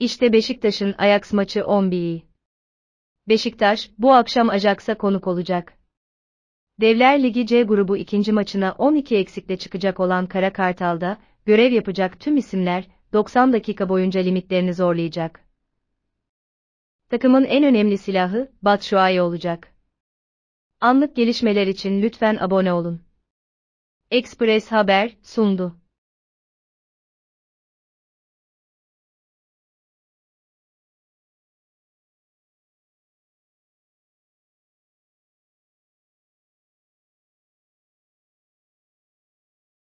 İşte Beşiktaş'ın Ajax maçı 11'i. Beşiktaş, bu akşam Ajax'a konuk olacak. Devler Ligi C grubu ikinci maçına 12 eksikle çıkacak olan Kara Kartal'da, görev yapacak tüm isimler, 90 dakika boyunca limitlerini zorlayacak. Takımın en önemli silahı, Batshuayi olacak. Anlık gelişmeler için lütfen abone olun. Express Haber, sundu.